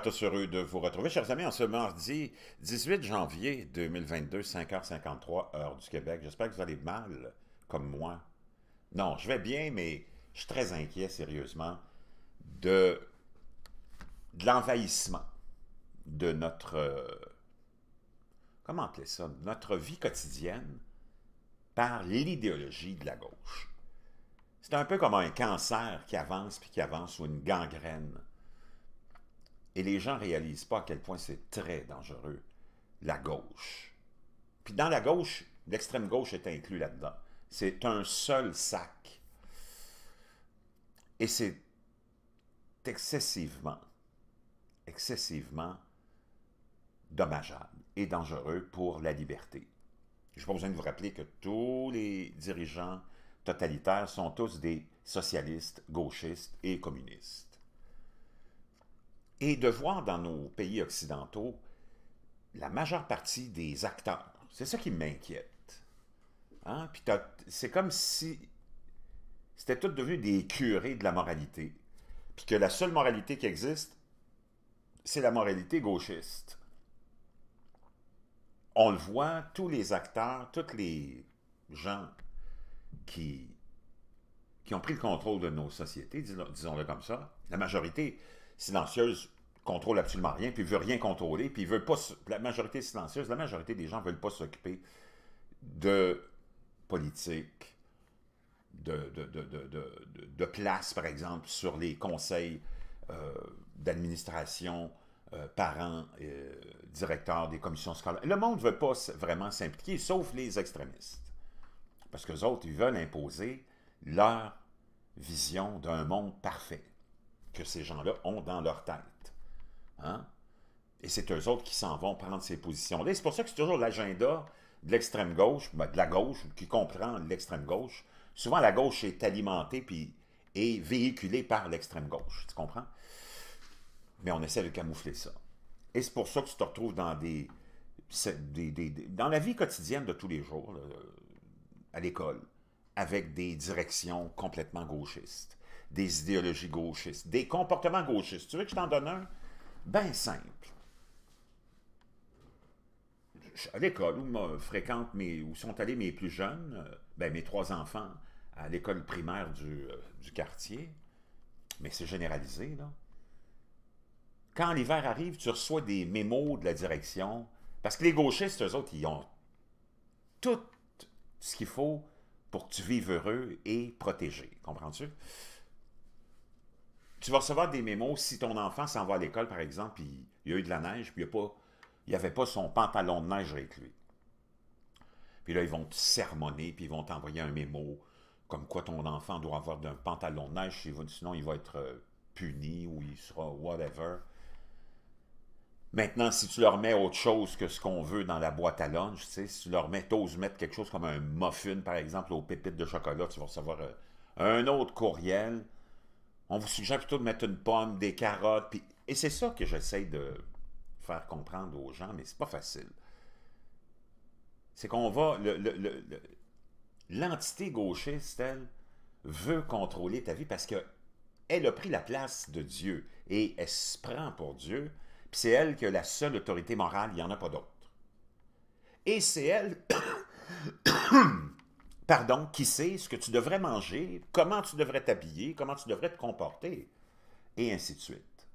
tous heureux de vous retrouver, chers amis, en ce mardi 18 janvier 2022, 5h53, heure du Québec. J'espère que vous allez mal, comme moi. Non, je vais bien, mais je suis très inquiet, sérieusement, de, de l'envahissement de notre... Euh, comment appeler ça? Notre vie quotidienne par l'idéologie de la gauche. C'est un peu comme un cancer qui avance puis qui avance ou une gangrène et les gens ne réalisent pas à quel point c'est très dangereux, la gauche. Puis dans la gauche, l'extrême gauche est inclus là-dedans. C'est un seul sac. Et c'est excessivement, excessivement dommageable et dangereux pour la liberté. Je n'ai pas besoin de vous rappeler que tous les dirigeants totalitaires sont tous des socialistes, gauchistes et communistes et de voir dans nos pays occidentaux la majeure partie des acteurs. C'est ça qui m'inquiète. Hein, c'est comme si c'était tout devenu des curés de la moralité, puis que la seule moralité qui existe, c'est la moralité gauchiste. On le voit, tous les acteurs, tous les gens qui, qui ont pris le contrôle de nos sociétés, disons-le comme ça, la majorité, silencieuse contrôle absolument rien, puis veut rien contrôler, puis veut pas... La majorité silencieuse, la majorité des gens veulent pas s'occuper de politique, de, de, place, par exemple, sur les conseils euh, d'administration, euh, parents, euh, directeurs des commissions scolaires. Le monde ne veut pas vraiment s'impliquer, sauf les extrémistes. Parce que les autres, ils veulent imposer leur vision d'un monde parfait que ces gens-là ont dans leur tête. Hein? Et c'est eux autres qui s'en vont prendre ces positions-là. C'est pour ça que c'est toujours l'agenda de l'extrême gauche, ben, de la gauche, qui comprend l'extrême gauche. Souvent, la gauche est alimentée puis est véhiculée par l'extrême gauche. Tu comprends? Mais on essaie de camoufler ça. Et c'est pour ça que tu te retrouves dans des, dans la vie quotidienne de tous les jours, à l'école, avec des directions complètement gauchistes des idéologies gauchistes, des comportements gauchistes. Tu veux que je t'en donne un? Bien simple. À l'école où où sont allés mes plus jeunes, euh, ben mes trois enfants, à l'école primaire euh, du, quartier, mais c'est généralisé, là. Quand l'hiver arrive, tu reçois des mémos de la direction, parce que les gauchistes, eux autres, ils ont tout ce qu'il faut pour que tu vives heureux et protégé. Comprends-tu? tu vas recevoir des mémos si ton enfant s'en va à l'école, par exemple, puis il y a eu de la neige, puis il n'y avait pas son pantalon de neige avec lui. Puis là, ils vont te sermonner, puis ils vont t'envoyer un mémo comme quoi ton enfant doit avoir un pantalon de neige, sinon il va être euh, puni ou il sera whatever. Maintenant, si tu leur mets autre chose que ce qu'on veut dans la boîte à lunch, si tu leur mets, t'oses mettre quelque chose comme un muffin, par exemple, aux pépites de chocolat, tu vas recevoir euh, un autre courriel on vous suggère plutôt de mettre une pomme, des carottes. Et c'est ça que j'essaie de faire comprendre aux gens, mais c'est pas facile. C'est qu'on va... L'entité gauchiste, elle, veut contrôler ta vie parce qu'elle a pris la place de Dieu et elle se prend pour Dieu, puis c'est elle qui a la seule autorité morale, il n'y en a pas d'autre. Et c'est elle pardon, qui sait ce que tu devrais manger, comment tu devrais t'habiller, comment tu devrais te comporter, et ainsi de suite.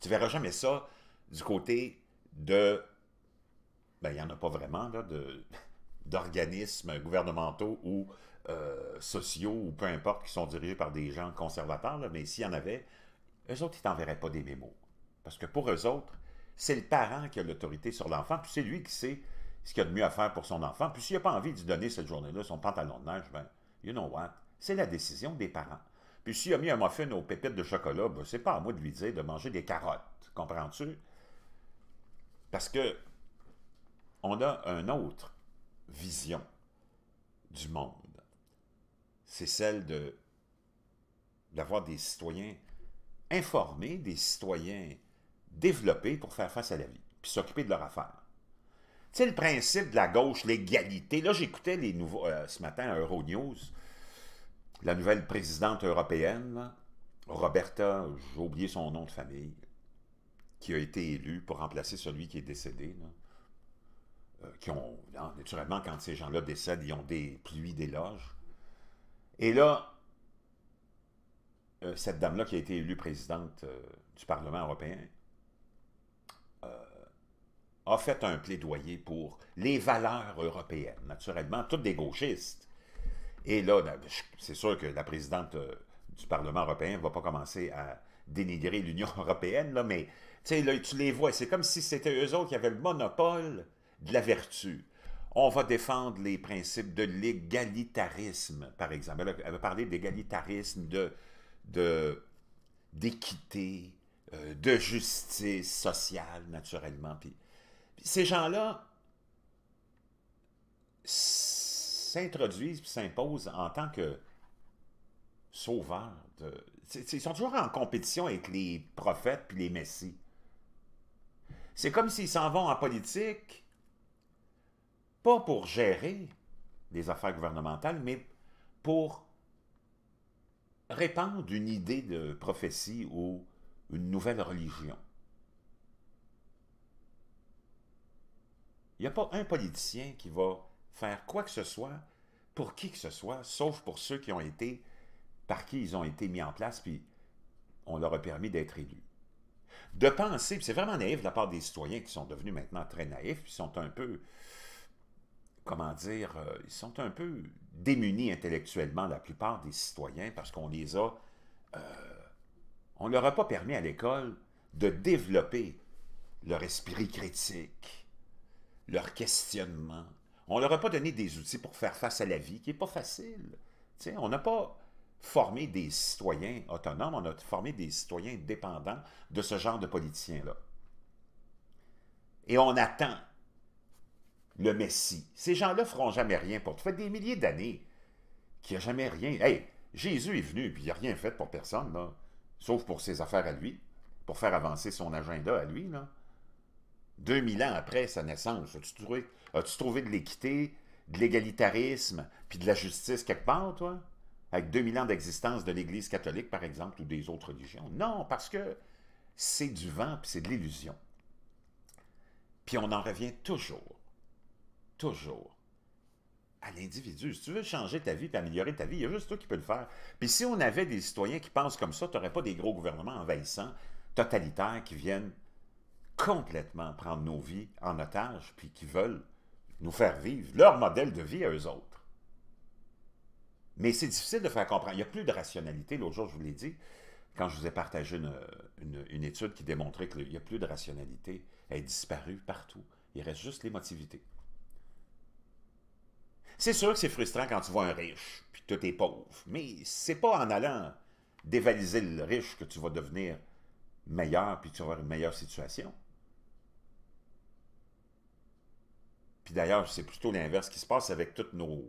Tu verras jamais ça du côté de... Ben, il n'y en a pas vraiment, là, d'organismes gouvernementaux ou euh, sociaux ou peu importe qui sont dirigés par des gens conservateurs, mais s'il y en avait, eux autres, ils t'enverraient pas des mémos. Parce que pour eux autres, c'est le parent qui a l'autorité sur l'enfant, puis c'est lui qui sait ce qu'il y a de mieux à faire pour son enfant. Puis s'il n'a pas envie de lui donner cette journée-là son pantalon de neige, ben, you know what, c'est la décision des parents. Puis s'il a mis un muffin aux pépites de chocolat, ben, c'est pas à moi de lui dire de manger des carottes, comprends-tu? Parce que on a une autre vision du monde. C'est celle de d'avoir des citoyens informés, des citoyens développés pour faire face à la vie, puis s'occuper de leur affaire sais, le principe de la gauche, l'égalité. Là, j'écoutais les nouveaux. Euh, ce matin à Euronews, la nouvelle présidente européenne, Roberta, j'ai oublié son nom de famille, qui a été élue pour remplacer celui qui est décédé. Euh, qui ont, naturellement, quand ces gens-là décèdent, ils ont des pluies d'éloges. Et là, euh, cette dame-là qui a été élue présidente du Parlement européen, a fait un plaidoyer pour les valeurs européennes. Naturellement, toutes des gauchistes. Et là, ben, c'est sûr que la présidente euh, du Parlement européen ne va pas commencer à dénigrer l'Union européenne, là, mais tu les vois, c'est comme si c'était eux autres qui avaient le monopole de la vertu. On va défendre les principes de l'égalitarisme, par exemple. Elle, va parler d'égalitarisme, de d'équité, de, euh, de justice sociale, naturellement. Puis, ces gens-là s'introduisent et s'imposent en tant que sauveurs. De... Ils sont toujours en compétition avec les prophètes puis les messies. C'est comme s'ils s'en vont en politique, pas pour gérer des affaires gouvernementales, mais pour répandre une idée de prophétie ou une nouvelle religion. Il n'y a pas un politicien qui va faire quoi que ce soit pour qui que ce soit, sauf pour ceux qui ont été, par qui ils ont été mis en place, puis on leur a permis d'être élus. De penser, c'est vraiment naïf de la part des citoyens qui sont devenus maintenant très naïfs, puis sont un peu, comment dire, euh, ils sont un peu démunis intellectuellement, la plupart des citoyens, parce qu'on les a, euh, on ne leur a pas permis à l'école de développer leur esprit critique, leur questionnement. On ne leur a pas donné des outils pour faire face à la vie, qui n'est pas facile. on n'a pas formé des citoyens autonomes, on a formé des citoyens dépendants de ce genre de politiciens-là. Et on attend le Messie. Ces gens-là feront jamais rien pour toi. Ça fait des milliers d'années qu'il n'y a jamais rien. Hey, Jésus est venu, puis il a rien fait pour personne, sauf pour ses affaires à lui, pour faire avancer son agenda à lui. Là. 2000 ans après sa naissance. As-tu trouvé, de l'équité, de l'égalitarisme, puis de la justice quelque part, toi? Avec 2000 ans d'existence de l'Église catholique, par exemple, ou des autres religions. Non, parce que c'est du vent, puis c'est de l'illusion. Puis on en revient toujours, toujours, à l'individu. Si tu veux changer ta vie et améliorer ta vie, il y a juste toi qui peux le faire. Puis si on avait des citoyens qui pensent comme ça, tu n'aurais pas des gros gouvernements envahissants, totalitaires, qui viennent complètement prendre nos vies en otage, puis qui veulent nous faire vivre leur modèle de vie à eux autres. Mais c'est difficile de faire comprendre. Il n'y a plus de rationalité. L'autre jour, je vous l'ai dit, quand je vous ai partagé une, étude qui démontrait qu'il n'y a plus de rationalité. Elle est disparue partout. Il reste juste l'émotivité. C'est sûr que c'est frustrant quand tu vois un riche, puis tout est pauvre, mais c'est pas en allant dévaliser le riche que tu vas devenir meilleur, puis tu vas avoir une meilleure situation. d'ailleurs, c'est plutôt l'inverse qui se passe avec tous nos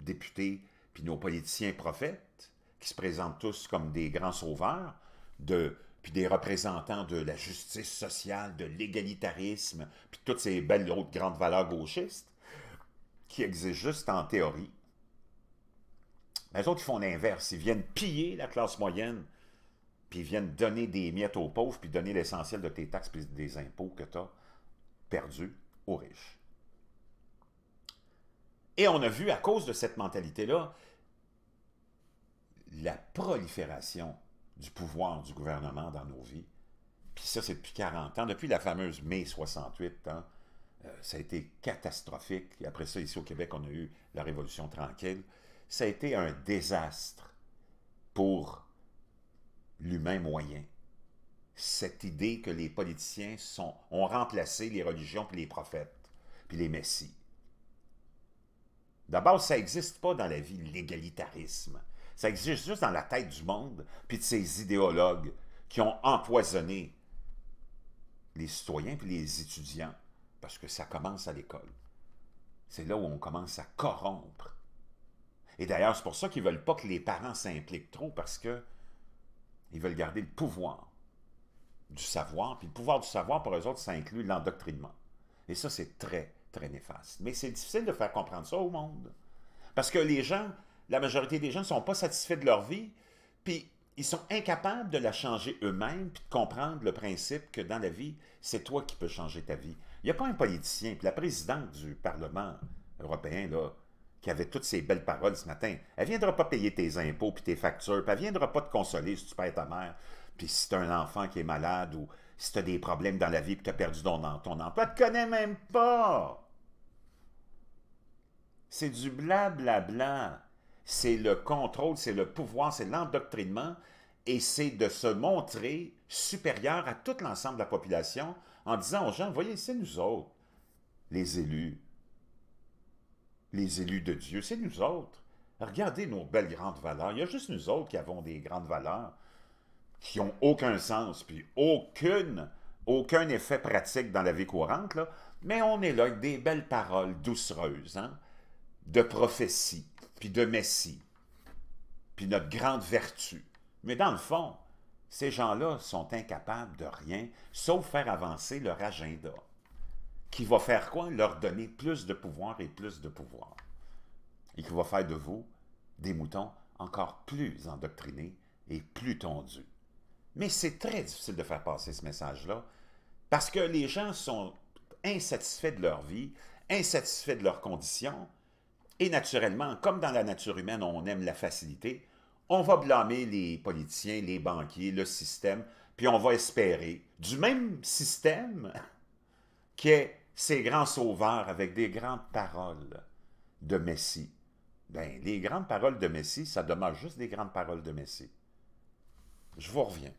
députés puis nos politiciens prophètes, qui se présentent tous comme des grands sauveurs, puis des représentants de la justice sociale, de l'égalitarisme, puis toutes ces belles autres grandes valeurs gauchistes, qui existent juste en théorie. Mais eux autres, ils font l'inverse. Ils viennent piller la classe moyenne, puis ils viennent donner des miettes aux pauvres, puis donner l'essentiel de tes taxes puis des impôts que tu as perdus aux riches. Et on a vu, à cause de cette mentalité-là, la prolifération du pouvoir du gouvernement dans nos vies. Puis ça, c'est depuis 40 ans, depuis la fameuse mai 68, hein, euh, ça a été catastrophique. Et après ça, ici au Québec, on a eu la Révolution tranquille. Ça a été un désastre pour l'humain moyen. Cette idée que les politiciens sont, ont remplacé les religions puis les prophètes, puis les messies. D'abord, ça n'existe pas dans la vie, l'égalitarisme. Ça existe juste dans la tête du monde, puis de ces idéologues qui ont empoisonné les citoyens puis les étudiants, parce que ça commence à l'école. C'est là où on commence à corrompre. Et d'ailleurs, c'est pour ça qu'ils ne veulent pas que les parents s'impliquent trop, parce que ils veulent garder le pouvoir du savoir. Puis le pouvoir du savoir, pour eux autres, ça inclut l'endoctrinement. Et ça, c'est très, très néfaste. Mais c'est difficile de faire comprendre ça au monde. Parce que les gens, la majorité des gens ne sont pas satisfaits de leur vie, puis ils sont incapables de la changer eux-mêmes, puis de comprendre le principe que dans la vie, c'est toi qui peux changer ta vie. Il n'y a pas un politicien, puis la présidente du Parlement européen, là, qui avait toutes ces belles paroles ce matin, elle viendra pas payer tes impôts puis tes factures, puis elle viendra pas te consoler si tu perds ta mère. Puis si tu un enfant qui est malade ou si tu as des problèmes dans la vie et que tu as perdu ton, ton emploi, tu ne connais même pas. C'est du blablabla. Bla C'est le contrôle, c'est le pouvoir, c'est l'endoctrinement et c'est de se montrer supérieur à tout l'ensemble de la population en disant aux gens, voyez, c'est nous autres, les élus, les élus de Dieu, c'est nous autres. Regardez nos belles grandes valeurs. Il y a juste nous autres qui avons des grandes valeurs qui n'ont aucun sens, puis aucune, aucun effet pratique dans la vie courante, là, mais on est là avec des belles paroles doucereuses, hein, de prophétie, puis de messie, puis notre grande vertu. Mais dans le fond, ces gens-là sont incapables de rien, sauf faire avancer leur agenda, qui va faire quoi? Leur donner plus de pouvoir et plus de pouvoir, et qui va faire de vous des moutons encore plus endoctrinés et plus tendus. Mais c'est très difficile de faire passer ce message-là parce que les gens sont insatisfaits de leur vie, insatisfaits de leurs conditions, et naturellement, comme dans la nature humaine, on aime la facilité, on va blâmer les politiciens, les banquiers, le système, puis on va espérer du même système qui ces grands sauveurs avec des grandes paroles de Messie. Ben, les grandes paroles de Messie, ça demande juste des grandes paroles de Messie. Je vous reviens.